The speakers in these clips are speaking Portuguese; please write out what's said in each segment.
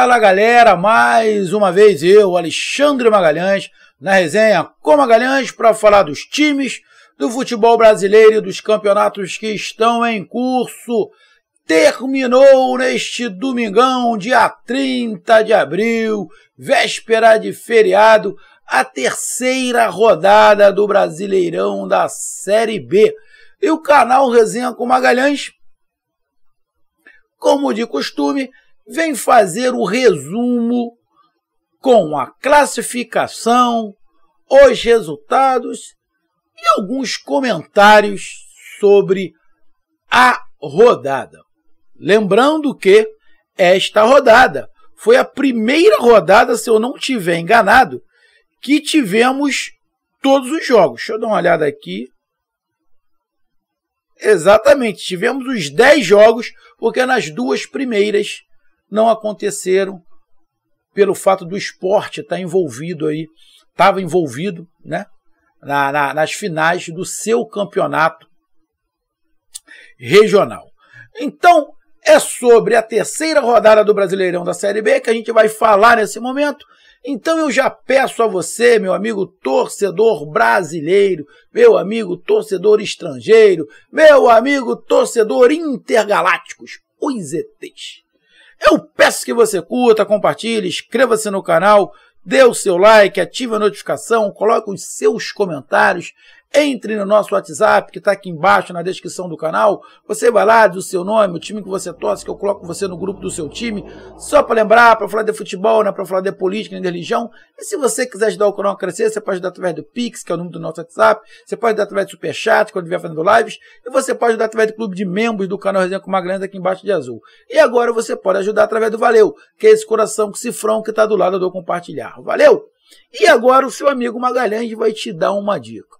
Fala galera, mais uma vez eu, Alexandre Magalhães, na resenha com Magalhães para falar dos times do futebol brasileiro e dos campeonatos que estão em curso. Terminou neste domingão, dia 30 de abril, véspera de feriado, a terceira rodada do Brasileirão da Série B. E o canal Resenha com Magalhães, como de costume, vem fazer o resumo com a classificação, os resultados e alguns comentários sobre a rodada. Lembrando que esta rodada foi a primeira rodada, se eu não tiver enganado, que tivemos todos os jogos. Deixa eu dar uma olhada aqui. Exatamente, tivemos os 10 jogos, porque nas duas primeiras não aconteceram pelo fato do esporte estar tá envolvido aí, estava envolvido né, na, na, nas finais do seu campeonato regional. Então, é sobre a terceira rodada do Brasileirão da Série B que a gente vai falar nesse momento. Então eu já peço a você, meu amigo torcedor brasileiro, meu amigo torcedor estrangeiro, meu amigo torcedor intergalácticos, os ETs eu peço que você curta, compartilhe, inscreva-se no canal, dê o seu like, ative a notificação, coloque os seus comentários entre no nosso WhatsApp, que está aqui embaixo na descrição do canal. Você vai lá, diz o seu nome, o time que você torce, que eu coloco você no grupo do seu time. Só para lembrar, para falar de futebol, né? para falar de política, nem de religião. E se você quiser ajudar o canal a crescer, você pode ajudar através do Pix, que é o número do nosso WhatsApp. Você pode ajudar através do Superchat, quando estiver fazendo lives. E você pode ajudar através do clube de membros do canal Resenha com Magalhães aqui embaixo de azul. E agora você pode ajudar através do Valeu, que é esse coração que cifrão que está do lado do compartilhar. Valeu! E agora o seu amigo Magalhães vai te dar uma dica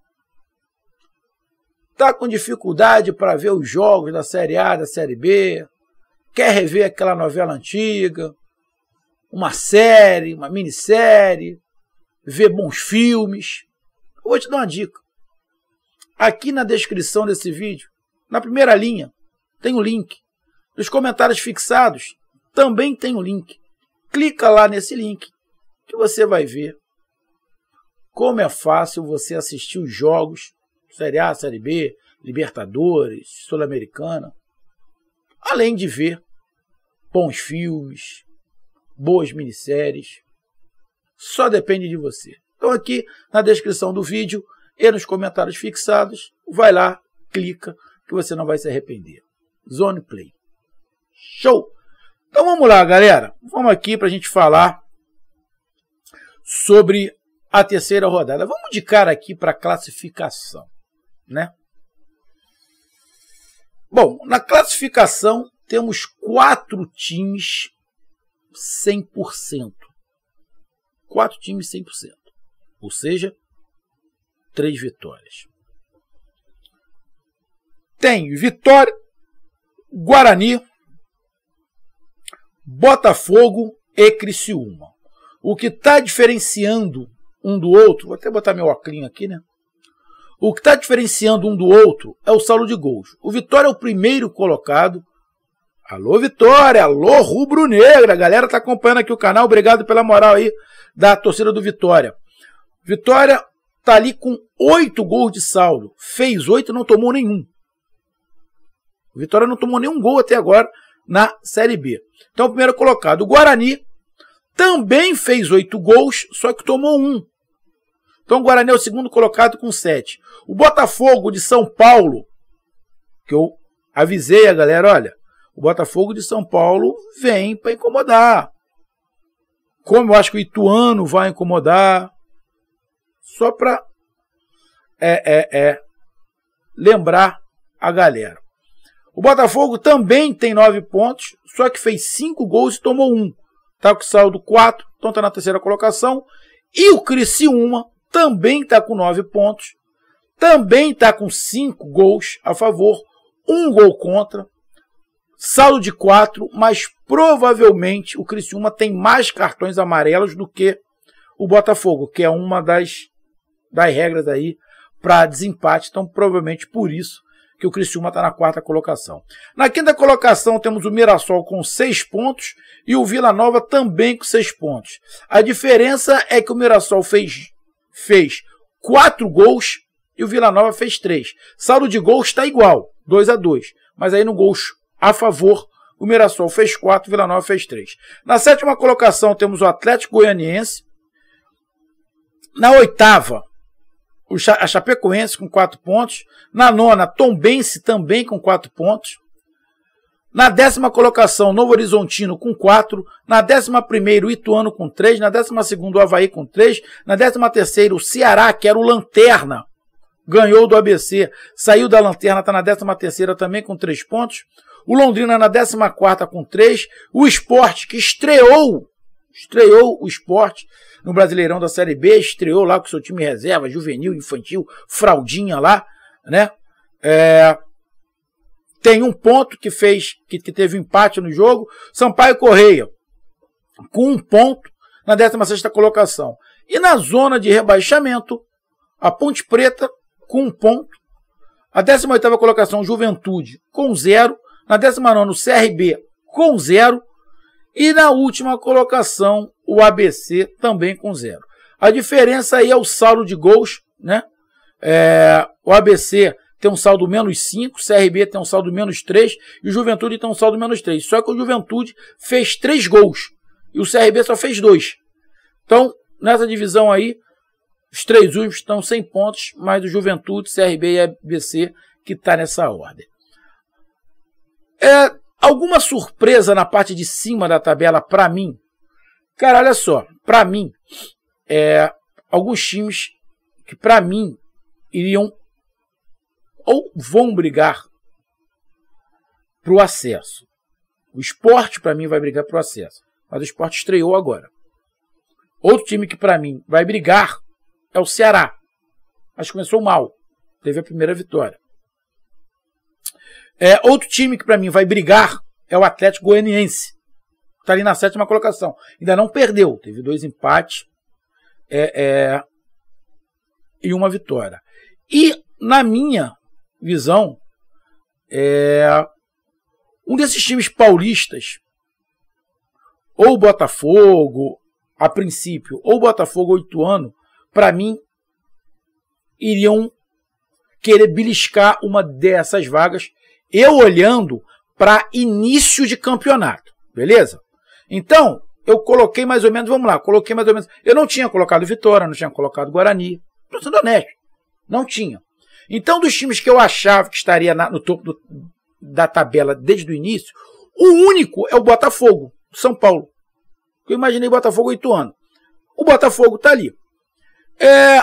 está com dificuldade para ver os jogos da Série A, da Série B, quer rever aquela novela antiga, uma série, uma minissérie, ver bons filmes. Eu vou te dar uma dica. Aqui na descrição desse vídeo, na primeira linha, tem o link. Nos comentários fixados também tem o link. Clica lá nesse link que você vai ver como é fácil você assistir os jogos Série A, Série B, Libertadores, Sul-Americana. Além de ver bons filmes, boas minisséries. Só depende de você. Então aqui na descrição do vídeo e nos comentários fixados, vai lá, clica, que você não vai se arrepender. Zone Play. Show! Então vamos lá, galera. Vamos aqui para a gente falar sobre a terceira rodada. Vamos de cara aqui para a classificação né? Bom, na classificação temos quatro times 100%. Quatro times 100%. Ou seja, três vitórias. Tem Vitória, Guarani, Botafogo e Criciúma. O que está diferenciando um do outro, vou até botar meu óculos aqui, né? O que está diferenciando um do outro é o saldo de gols. O Vitória é o primeiro colocado. Alô, Vitória! Alô, Rubro Negra! A galera está acompanhando aqui o canal. Obrigado pela moral aí da torcida do Vitória. Vitória está ali com oito gols de saldo. Fez oito e não tomou nenhum. O Vitória não tomou nenhum gol até agora na Série B. Então, o primeiro colocado, o Guarani, também fez oito gols, só que tomou um. Então o Guarani é o segundo colocado com 7. O Botafogo de São Paulo, que eu avisei a galera, olha, o Botafogo de São Paulo vem para incomodar. Como eu acho que o Ituano vai incomodar, só para é, é, é, lembrar a galera. O Botafogo também tem nove pontos, só que fez cinco gols e tomou um. Tá com saldo 4, então tá na terceira colocação. E o Criciúma também está com 9 pontos, também está com 5 gols a favor, um gol contra, saldo de 4, mas provavelmente o Criciúma tem mais cartões amarelos do que o Botafogo, que é uma das, das regras aí para desempate. Então, provavelmente por isso que o Criciúma está na quarta colocação. Na quinta colocação temos o Mirassol com seis pontos e o Vila Nova também com seis pontos. A diferença é que o Mirassol fez fez quatro gols e o Vila Nova fez três. Saldo de gols está igual, 2 a 2 Mas aí no gols a favor, o Mirassol fez quatro, o Vila Nova fez três. Na sétima colocação temos o Atlético Goianiense. Na oitava, a Chapecoense com quatro pontos. Na nona, Tombense também com quatro pontos. Na décima colocação, Novo Horizontino com 4. Na décima primeiro, Ituano com 3. Na décima segunda, o Havaí com 3. Na décima terceira, o Ceará, que era o Lanterna, ganhou do ABC. Saiu da Lanterna, está na décima terceira também com 3 pontos. O Londrina na décima quarta com 3. O Esporte, que estreou, estreou o Esporte no Brasileirão da Série B, estreou lá com seu time reserva, juvenil, infantil, fraldinha lá, né? É, tem um ponto que fez que, que teve um empate no jogo. Sampaio Correia com um ponto na 16 colocação. E na zona de rebaixamento, a Ponte Preta com um ponto. A 18 colocação, Juventude com zero. Na 19, CRB com zero. E na última colocação, o ABC também com zero. A diferença aí é o saldo de gols, né? É, o ABC tem um saldo menos 5, CRB tem um saldo menos 3 e o Juventude tem um saldo menos 3. Só que o Juventude fez 3 gols e o CRB só fez 2. Então, nessa divisão aí, os três últimos estão sem pontos, mas o Juventude, CRB e ABC que está nessa ordem. É, alguma surpresa na parte de cima da tabela para mim? Cara, olha só, para mim, é, alguns times que para mim iriam ou vão brigar para o acesso. O esporte, para mim, vai brigar para o acesso. Mas o esporte estreou agora. Outro time que, para mim, vai brigar é o Ceará. Mas começou mal. Teve a primeira vitória. É, outro time que, para mim, vai brigar é o Atlético Goianiense. Está ali na sétima colocação. Ainda não perdeu. Teve dois empates é, é, e uma vitória. E, na minha visão, é, um desses times paulistas, ou Botafogo, a princípio, ou Botafogo oito anos, para mim, iriam querer beliscar uma dessas vagas, eu olhando para início de campeonato, beleza? Então, eu coloquei mais ou menos, vamos lá, coloquei mais ou menos. Eu não tinha colocado Vitória, não tinha colocado Guarani, tô sendo honesto, não tinha. Então, dos times que eu achava que estaria na, no topo do, da tabela desde o início, o único é o Botafogo, São Paulo. Eu imaginei Botafogo oito anos. O Botafogo está ali. É,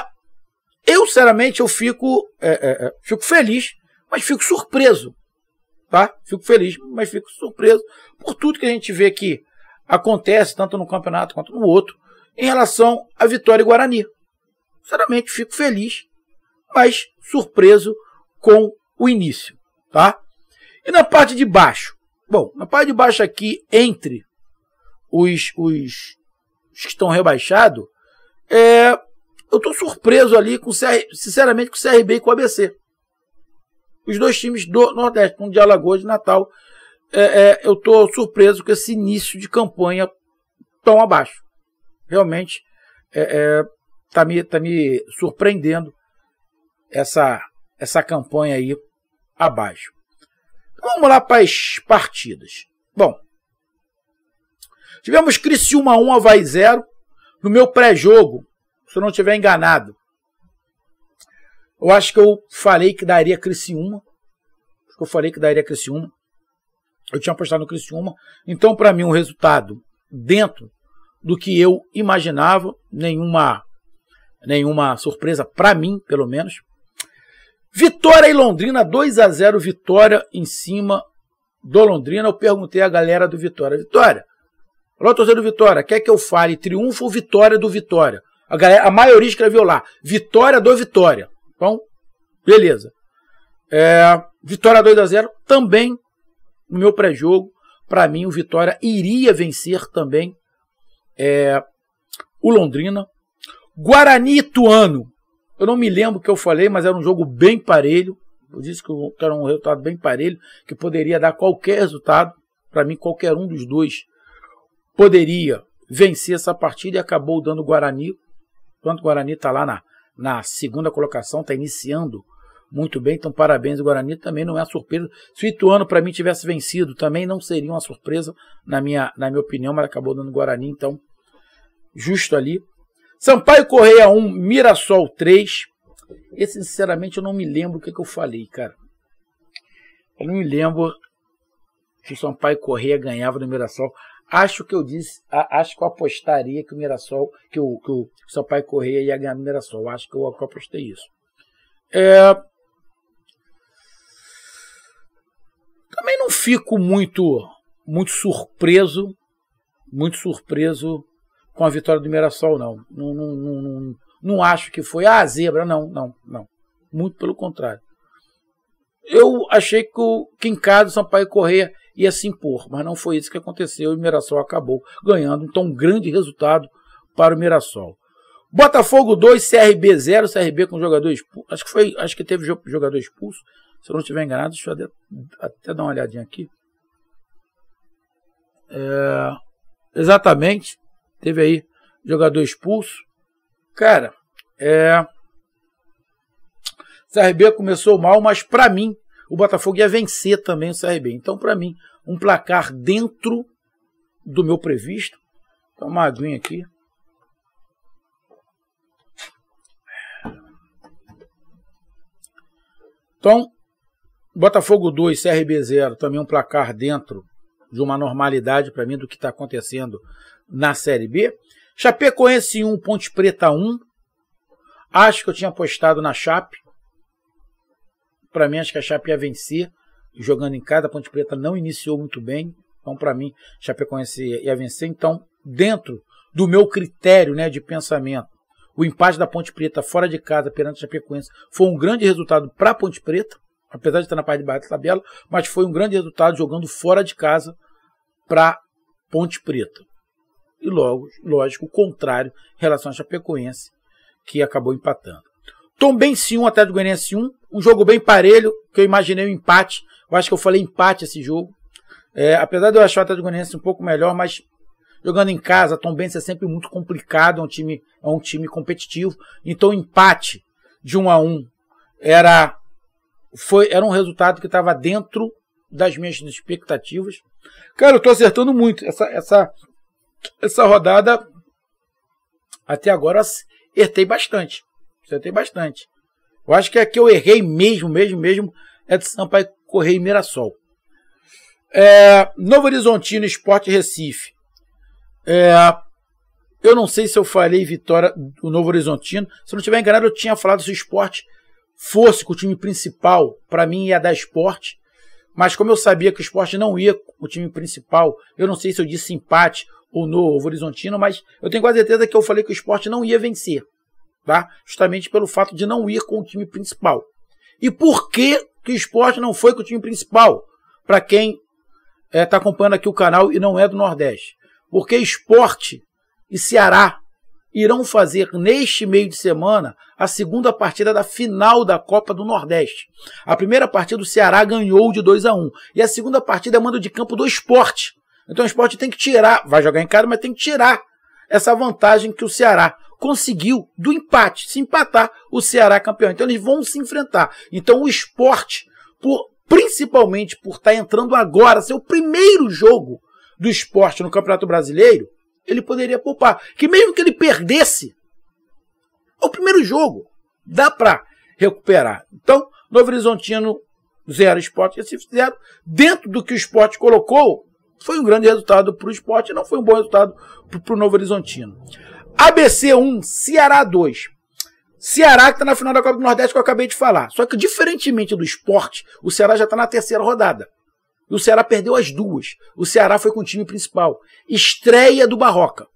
eu, sinceramente, eu fico, é, é, é, fico feliz, mas fico surpreso. Tá? Fico feliz, mas fico surpreso por tudo que a gente vê que acontece, tanto no campeonato quanto no outro, em relação à Vitória e Guarani. Sinceramente, fico feliz mas surpreso com o início, tá? E na parte de baixo? Bom, na parte de baixo aqui, entre os, os, os que estão rebaixados, é, eu estou surpreso ali, com sinceramente, com o CRB e com o ABC. Os dois times do Nordeste, um de Alagoas e Natal, é, é, eu estou surpreso com esse início de campanha tão abaixo. Realmente, está é, é, me, tá me surpreendendo essa, essa campanha aí abaixo. vamos lá para as partidas. Bom, tivemos Criciúma 1, Havaí 0. No meu pré-jogo, se eu não estiver enganado, eu acho que eu falei que daria Criciúma. Acho que eu falei que daria Criciúma. Eu tinha apostado no Criciúma. Então, para mim, um resultado dentro do que eu imaginava. Nenhuma, nenhuma surpresa para mim, pelo menos. Vitória e Londrina, 2 a 0 Vitória em cima do Londrina. Eu perguntei à galera do Vitória, Vitória, alô torcedor do Vitória, quer que eu fale triunfo ou vitória do Vitória? A, galera, a maioria escreveu lá, vitória do Vitória. Então, beleza. É, vitória 2 a 0 também no meu pré-jogo. Para mim, o Vitória iria vencer também é, o Londrina. Guarani Ituano, eu não me lembro o que eu falei, mas era um jogo bem parelho. Eu disse que era um resultado bem parelho, que poderia dar qualquer resultado. Para mim, qualquer um dos dois poderia vencer essa partida e acabou dando o Guarani. Enquanto o Guarani está lá na, na segunda colocação, está iniciando muito bem, então parabéns ao Guarani, também não é surpresa. Se o Ituano para mim tivesse vencido, também não seria uma surpresa, na minha, na minha opinião, mas acabou dando Guarani, então justo ali. Sampaio Correia 1, Mirassol 3. Esse, sinceramente, eu não me lembro o que, que eu falei, cara. Eu não me lembro se o Sampaio Correia ganhava no Mirassol. Acho que eu disse, acho que eu apostaria que o Mirassol, que o, que o Sampaio Correia ia ganhar no Mirassol. Acho que eu apostei isso. É... Também não fico muito, muito surpreso, muito surpreso com a vitória do Mirassol, não. Não, não, não, não, não acho que foi a ah, zebra, não, não, não. Muito pelo contrário. Eu achei que o Quincado, Sampaio Correia ia se impor, mas não foi isso que aconteceu e o Mirassol acabou ganhando. Então, um grande resultado para o Mirassol. Botafogo 2, CRB 0, CRB com jogador expulso. Acho que, foi, acho que teve jogador expulso. Se eu não estiver enganado, deixa eu até dar uma olhadinha aqui. É, exatamente. Teve aí jogador expulso. Cara, é. CRB começou mal, mas para mim o Botafogo ia vencer também o CRB. Então, para mim, um placar dentro do meu previsto. Então, uma aguinha aqui. Então, Botafogo 2, CRB 0, também um placar dentro de uma normalidade para mim do que está acontecendo na Série B. Chapecoense 1, Ponte Preta 1. Acho que eu tinha apostado na Chape. Para mim, acho que a Chape ia vencer jogando em casa. A Ponte Preta não iniciou muito bem. Então, para mim, Chapecoense ia vencer. Então, dentro do meu critério né, de pensamento, o empate da Ponte Preta fora de casa perante a Chapecoense foi um grande resultado para a Ponte Preta, apesar de estar na parte de baixo da tabela, mas foi um grande resultado jogando fora de casa para Ponte Preta e, logo, lógico, o contrário em relação à Chapecoense, que acabou empatando. Tombense 1, do Goianiense 1, um jogo bem parelho, que eu imaginei um empate, eu acho que eu falei empate esse jogo, é, apesar de eu achar o Atlético Goianiense um pouco melhor, mas jogando em casa, Tombense é sempre muito complicado, é um time, é um time competitivo, então o empate de 1 a 1 era foi era um resultado que estava dentro das minhas expectativas. Cara, eu estou acertando muito. Essa, essa essa rodada, até agora, errei bastante. Acertei bastante. Eu acho que é que eu errei mesmo, mesmo, mesmo, é de Sampaio Correio e Mirassol. É, Novo Horizontino, Esporte Recife. É, eu não sei se eu falei vitória do Novo Horizontino. Se não tiver enganado, eu tinha falado se o esporte fosse com o time principal, para mim ia dar esporte. Mas como eu sabia que o esporte não ia com o time principal, eu não sei se eu disse empate o Novo Horizontino, mas eu tenho quase certeza que eu falei que o esporte não ia vencer, tá? Justamente pelo fato de não ir com o time principal. E por que, que o esporte não foi com o time principal? Para quem está é, tá acompanhando aqui o canal e não é do Nordeste. Porque esporte e Ceará irão fazer neste meio de semana a segunda partida da final da Copa do Nordeste. A primeira partida do Ceará ganhou de 2 a 1 um, e a segunda partida é mando de campo do esporte. Então o esporte tem que tirar, vai jogar em casa, mas tem que tirar essa vantagem que o Ceará conseguiu do empate. Se empatar, o Ceará é campeão. Então eles vão se enfrentar. Então o esporte, por, principalmente por estar tá entrando agora, ser o primeiro jogo do esporte no Campeonato Brasileiro, ele poderia poupar. Que mesmo que ele perdesse, é o primeiro jogo. Dá para recuperar. Então, Novo Horizontino, zero esporte, esse zero, dentro do que o esporte colocou, foi um grande resultado para o esporte, não foi um bom resultado para o Novo Horizontino. ABC 1, Ceará 2. Ceará que está na final da Copa do Nordeste que eu acabei de falar. Só que, diferentemente do esporte, o Ceará já está na terceira rodada. E o Ceará perdeu as duas. O Ceará foi com o time principal. Estreia do Barroca.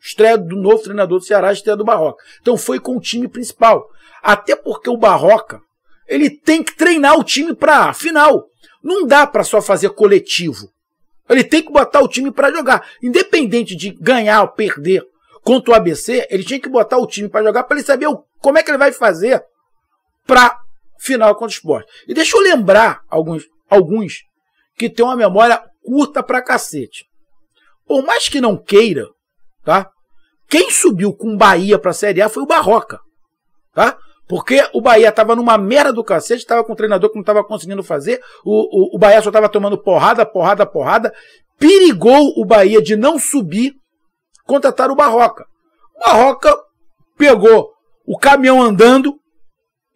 Estreia do novo treinador do Ceará, estreia do Barroca. Então foi com o time principal. Até porque o Barroca, ele tem que treinar o time para a final. Não dá para só fazer coletivo. Ele tem que botar o time para jogar, independente de ganhar ou perder. Contra o ABC, ele tinha que botar o time para jogar para ele saber o, como é que ele vai fazer para final contra o esporte. E deixa eu lembrar alguns, alguns que têm uma memória curta pra cacete. Por mais que não queira, tá? Quem subiu com Bahia pra Série A foi o Barroca, tá? Porque o Bahia estava numa merda do cacete, estava com um treinador que não estava conseguindo fazer, o, o, o Bahia só estava tomando porrada, porrada, porrada. Perigou o Bahia de não subir, contratar o Barroca. O Barroca pegou o caminhão andando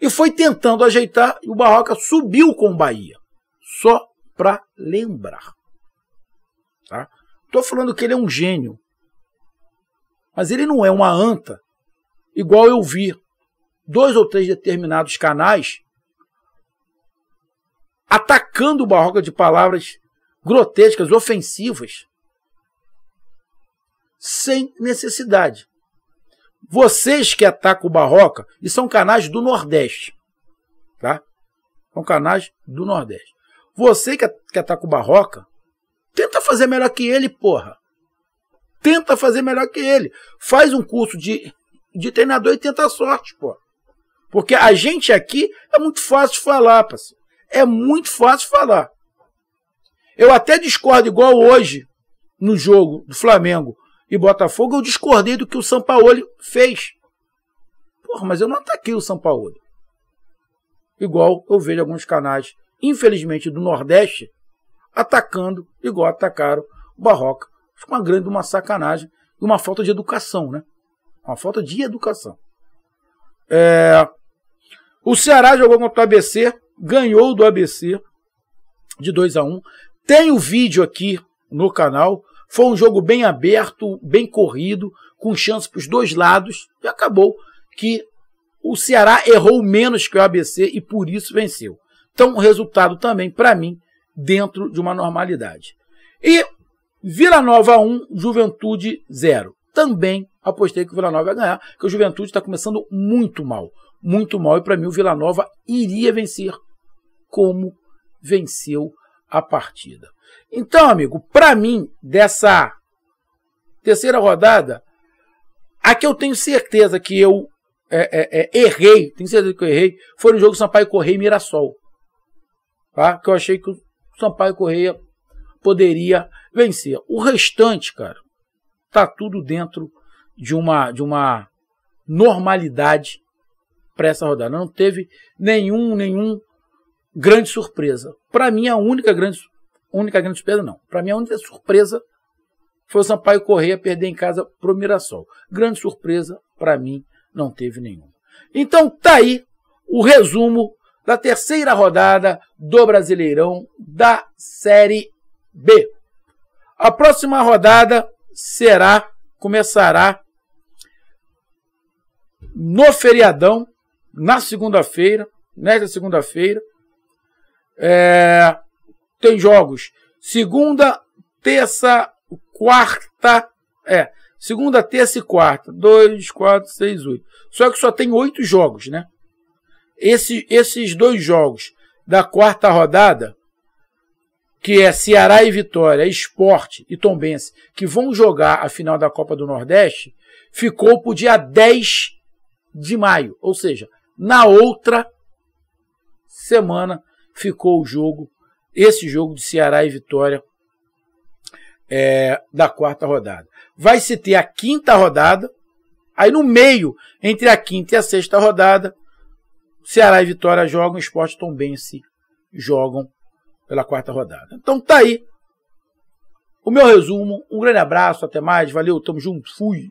e foi tentando ajeitar, e o Barroca subiu com o Bahia. Só para lembrar. Tá? Tô falando que ele é um gênio. Mas ele não é uma anta, igual eu vi dois ou três determinados canais atacando o Barroca de palavras grotescas, ofensivas, sem necessidade. Vocês que atacam o Barroca, e são canais do Nordeste, tá? São canais do Nordeste. Você que, ataca o Barroca, tenta fazer melhor que ele, porra. Tenta fazer melhor que ele. Faz um curso de, de treinador e tenta a sorte, porra. Porque a gente aqui é muito fácil falar, parceiro. É muito fácil falar. Eu até discordo, igual hoje, no jogo do Flamengo e Botafogo, eu discordei do que o Sampaoli fez. Porra, mas eu não ataquei o Sampaoli. Igual eu vejo alguns canais, infelizmente, do Nordeste, atacando, igual atacaram o Barroca. Uma grande, uma sacanagem e uma falta de educação, né? Uma falta de educação. É, o Ceará jogou contra o ABC, ganhou do ABC de 2 a 1 um. Tem o vídeo aqui no canal. Foi um jogo bem aberto, bem corrido, com chance para os dois lados. E acabou que o Ceará errou menos que o ABC e por isso venceu. Então, o resultado também, para mim, dentro de uma normalidade. E Vila Nova 1, Juventude 0. Também apostei que o Vila Nova ia ganhar, porque o Juventude está começando muito mal muito mal e para mim o Vila Nova iria vencer, como venceu a partida. Então, amigo, para mim, dessa terceira rodada, a que eu tenho certeza que eu é, é, é, errei, tenho certeza que eu errei, foi no jogo Sampaio Correia e Mirassol. Tá? Que eu achei que o Sampaio Correia poderia vencer. O restante, cara, tá tudo dentro de uma, de uma normalidade para essa rodada. Não teve nenhum, nenhum grande surpresa. Para mim, a única grande, única grande surpresa, não. Para mim, a única surpresa foi o Sampaio Correia perder em casa pro Mirassol. Grande surpresa, para mim, não teve nenhuma. Então, tá aí o resumo da terceira rodada do Brasileirão da Série B. A próxima rodada será, começará no feriadão, na segunda-feira, nesta segunda-feira. É, tem jogos segunda, terça, quarta. É, segunda, terça e quarta. dois quatro seis oito Só que só tem oito jogos, né? Esse, esses dois jogos da quarta rodada, que é Ceará e Vitória, Esporte e Tombense, que vão jogar a final da Copa do Nordeste, ficou para o dia 10 de maio. Ou seja, na outra semana ficou o jogo, esse jogo de Ceará e Vitória é, da quarta rodada. Vai se ter a quinta rodada, aí no meio, entre a quinta e a sexta rodada, Ceará e Vitória jogam, Esporte Tombense jogam pela quarta rodada. Então tá aí o meu resumo. Um grande abraço, até mais, valeu, tamo junto, fui.